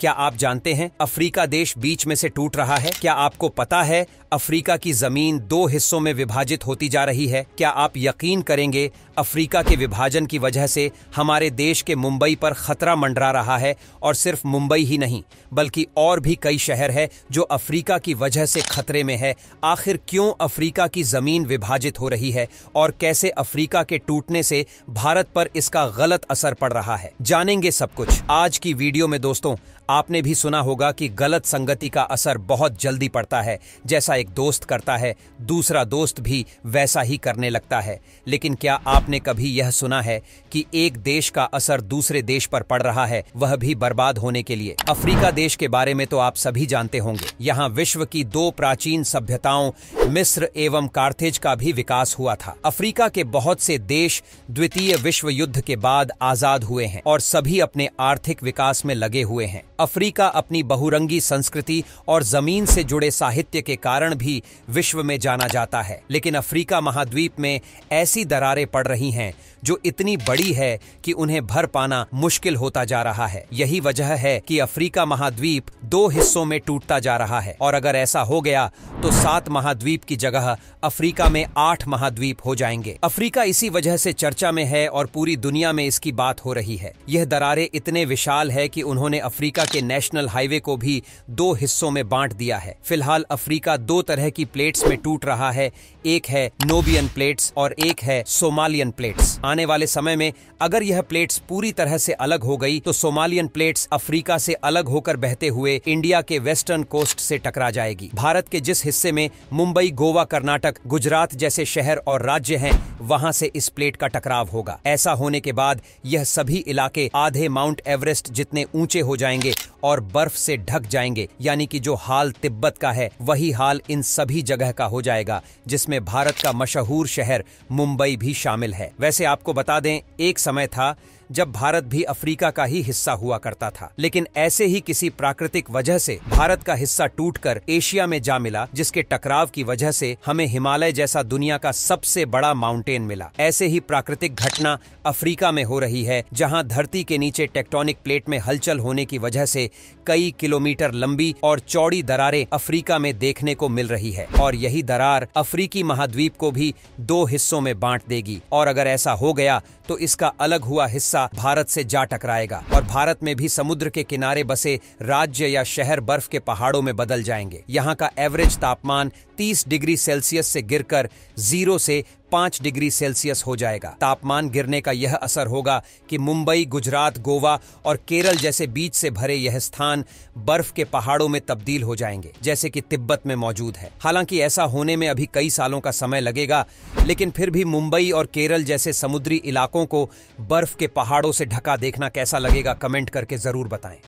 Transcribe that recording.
क्या आप जानते हैं अफ्रीका देश बीच में से टूट रहा है क्या आपको पता है अफ्रीका की जमीन दो हिस्सों में विभाजित होती जा रही है क्या आप यकीन करेंगे अफ्रीका के विभाजन की वजह से हमारे देश के मुंबई पर खतरा मंडरा रहा है और सिर्फ मुंबई ही नहीं बल्कि और भी कई शहर है जो अफ्रीका की वजह से खतरे में है आखिर क्यों अफ्रीका की जमीन विभाजित हो रही है और कैसे अफ्रीका के टूटने से भारत पर इसका गलत असर पड़ रहा है जानेंगे सब कुछ आज की वीडियो में दोस्तों आपने भी सुना होगा कि गलत संगति का असर बहुत जल्दी पड़ता है जैसा एक दोस्त करता है दूसरा दोस्त भी वैसा ही करने लगता है लेकिन क्या आपने कभी यह सुना है कि एक देश का असर दूसरे देश पर पड़ रहा है वह भी बर्बाद होने के लिए अफ्रीका देश के बारे में तो आप सभी जानते होंगे यहाँ विश्व की दो प्राचीन सभ्यताओं मिस्र एवं कार्थेज का भी विकास हुआ था अफ्रीका के बहुत से देश द्वितीय विश्व युद्ध के बाद आजाद हुए हैं और सभी अपने आर्थिक विकास में लगे हुए हैं अफ्रीका अपनी बहुरंगी संस्कृति और जमीन से जुड़े साहित्य के कारण कारण भी विश्व में जाना जाता है लेकिन अफ्रीका महाद्वीप में ऐसी दरारें पड़ रही हैं जो इतनी बड़ी है कि उन्हें भर पाना मुश्किल होता जा रहा है यही वजह है कि अफ्रीका महाद्वीप दो हिस्सों में टूटता जा रहा है और अगर ऐसा हो गया तो सात महाद्वीप की जगह अफ्रीका में आठ महाद्वीप हो जाएंगे अफ्रीका इसी वजह से चर्चा में है और पूरी दुनिया में इसकी बात हो रही है यह दरारे इतने विशाल है कि उन्होंने अफ्रीका के नेशनल हाईवे को भी दो हिस्सों में बांट दिया है फिलहाल अफ्रीका दो तरह की प्लेट्स में टूट रहा है एक है नोबियन प्लेट्स और एक है सोमालियन प्लेट्स आने वाले समय में अगर यह प्लेट्स पूरी तरह से अलग हो गई तो सोमालियन प्लेट्स अफ्रीका से अलग होकर बहते हुए इंडिया के वेस्टर्न कोस्ट से टकरा जाएगी भारत के जिस हिस्से में मुंबई गोवा कर्नाटक गुजरात जैसे शहर और राज्य हैं वहां से इस प्लेट का टकराव होगा ऐसा होने के बाद यह सभी इलाके आधे माउंट एवरेस्ट जितने ऊंचे हो जाएंगे और बर्फ से ढक जाएंगे यानी कि जो हाल तिब्बत का है वही हाल इन सभी जगह का हो जाएगा जिसमें भारत का मशहूर शहर मुंबई भी शामिल है वैसे आपको बता दें एक समय था जब भारत भी अफ्रीका का ही हिस्सा हुआ करता था लेकिन ऐसे ही किसी प्राकृतिक वजह से भारत का हिस्सा टूटकर एशिया में जा मिला जिसके टकराव की वजह से हमें हिमालय जैसा दुनिया का सबसे बड़ा माउंटेन मिला ऐसे ही प्राकृतिक घटना अफ्रीका में हो रही है जहाँ धरती के नीचे टेक्टोनिक प्लेट में हलचल होने की वजह से कई किलोमीटर लंबी और चौड़ी दरारें अफ्रीका में देखने को मिल रही है और यही दरार अफ्रीकी महाद्वीप को भी दो हिस्सों में बांट देगी और अगर ऐसा हो गया तो इसका अलग हुआ हिस्सा हिस्सा भारत से जा टकराएगा और भारत में भी समुद्र के किनारे बसे राज्य या शहर बर्फ के पहाड़ों में बदल जाएंगे यहाँ का एवरेज तापमान 30 डिग्री सेल्सियस से गिरकर जीरो से पांच डिग्री सेल्सियस हो जाएगा तापमान गिरने का यह असर होगा कि मुंबई गुजरात गोवा और केरल जैसे बीच से भरे यह स्थान बर्फ के पहाड़ों में तब्दील हो जाएंगे जैसे कि तिब्बत में मौजूद है हालांकि ऐसा होने में अभी कई सालों का समय लगेगा लेकिन फिर भी मुंबई और केरल जैसे समुद्री इलाकों को बर्फ के पहाड़ों से ढका देखना कैसा लगेगा कमेंट करके जरूर बताएं